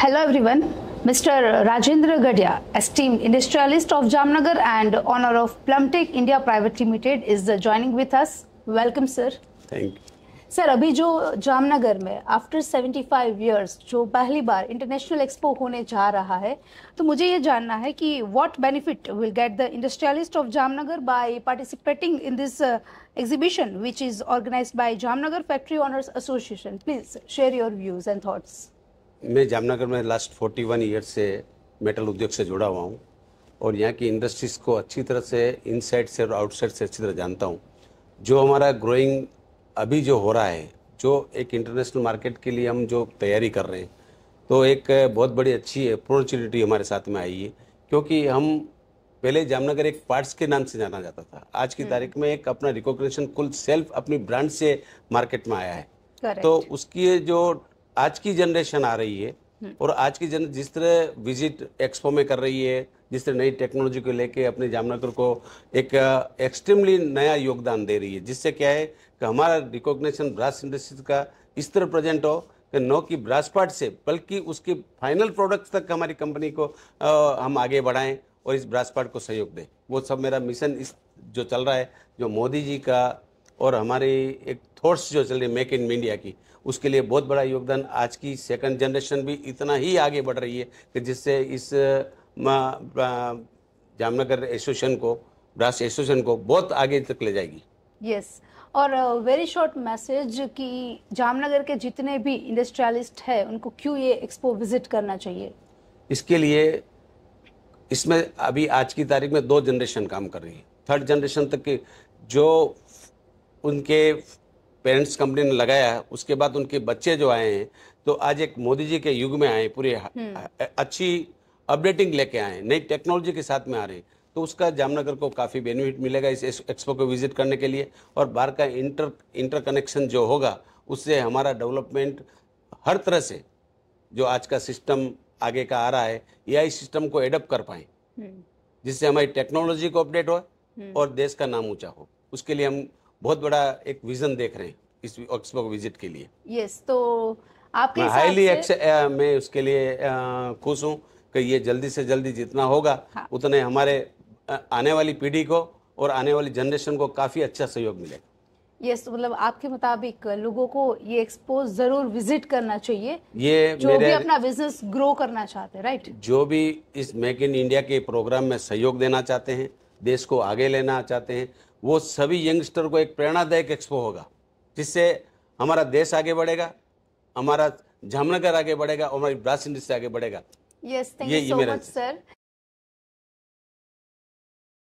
Hello everyone. Mr. Rajendra Gadia, esteemed industrialist of Jamnagar and owner of Plumtech India Private Limited is joining with us. Welcome sir. Thank you. Sir अभी जो जामनगर में after 75 years जो पहली बार international expo होने जा रहा है तो मुझे ये जानना है कि what benefit will get the industrialist of Jamnagar by participating in this exhibition which is organised by Jamnagar factory owners association please share your views and thoughts मैं जामनगर में लास्ट 41 ईयर से मेटल उद्योग से जुड़ा हुआ हूँ और यहाँ की इंडस्ट्रीज़ को अच्छी तरह से इनसाइड से और आउटसाइड से अच्छी तरह जानता हूँ जो हमारा ग्रोइंग अभी जो हो रहा है जो एक इंटरनेशनल मार्केट के लिए हम जो तैयारी कर रहे हैं तो एक बहुत बड़ी अच्छी अपॉर्चुनिटी हमारे साथ में आई है क्योंकि हम पहले जामनगर एक पार्ट्स के नाम से जाना जाता था आज की हम्म। तारीख में एक अपना रिकॉग्निशन कुल सेल्फ अपनी ब्रांड से मार्केट में आया है Correct. तो उसकी जो आज की जनरेशन आ रही है हम्म। और आज की जन जिस तरह विजिट एक्सपो में कर रही है जिस तरह नई टेक्नोलॉजी को लेके अपने जामनगर को एक एक्सट्रीमली नया योगदान दे रही है जिससे क्या है कि हमारा रिकॉग्निशन ब्रास इंडस्ट्रीज का इस तरह प्रेजेंट हो कि नो कि ब्रास पार्ट से बल्कि उसके फाइनल प्रोडक्ट्स तक हमारी कंपनी को आ, हम आगे बढ़ाएं और इस ब्रास पार्ट को सहयोग दें वो सब मेरा मिशन इस जो चल रहा है जो मोदी जी का और हमारी एक थॉट्स जो चल रही मेक इन इंडिया की उसके लिए बहुत बड़ा योगदान आज की सेकंड जनरेशन भी इतना ही आगे बढ़ रही है कि जिससे इस जामनगर एसोसिएशन को ब्रास एसोसिएशन को बहुत आगे तक ले जाएगी यस yes. और वेरी शॉर्ट मैसेज कि जामनगर के जितने भी इंडस्ट्रियलिस्ट हैं उनको क्यों ये एक्सपो विजिट करना चाहिए इसके लिए इसमें अभी आज की तारीख में दो जनरेशन काम कर रही है थर्ड जनरेशन तक की जो उनके पेरेंट्स कंपनी ने लगाया उसके बाद उनके बच्चे जो आए हैं तो आज एक मोदी जी के युग में आए पूरे हम्म। अच्छी अपडेटिंग लेके आए नई टेक्नोलॉजी के साथ में आ रहे हैं तो उसका जामनगर को काफ़ी बेनिफिट मिलेगा इस एक्सपो को विजिट करने के लिए और बाहर का इंटर इंटर कनेक्शन जो होगा उससे हमारा डेवलपमेंट हर तरह से जो आज का सिस्टम आगे का आ रहा है ए सिस्टम को एडप्ट कर पाए हम्म। जिससे हमारी टेक्नोलॉजी को अपडेट हो हम्म। और देश का नाम ऊंचा हो उसके लिए हम बहुत बड़ा एक विजन देख रहे हैं इस को विजिट के लिए यस yes, तो आपके मैं हाईली मैं उसके लिए खुश हूँ कि ये जल्दी से जल्दी जितना होगा हाँ। उतने हमारे आने वाली पीढ़ी को और आने वाली जनरेशन को काफ़ी अच्छा सहयोग मिलेगा यस yes, तो मतलब आपके मुताबिक लोगों को ये एक्सपो जरूर विजिट करना चाहिए ये जो मेरे, भी अपना बिजनेस ग्रो करना चाहते हैं राइट जो भी इस मेक इन इंडिया के प्रोग्राम में सहयोग देना चाहते हैं देश को आगे लेना चाहते हैं वो सभी यंगस्टर को एक प्रेरणादायक एक्सपो होगा जिससे हमारा देश आगे बढ़ेगा हमारा जामनगर आगे बढ़ेगा और हमारी ब्रास इंडस्ट्री आगे बढ़ेगा yes thank you so much sir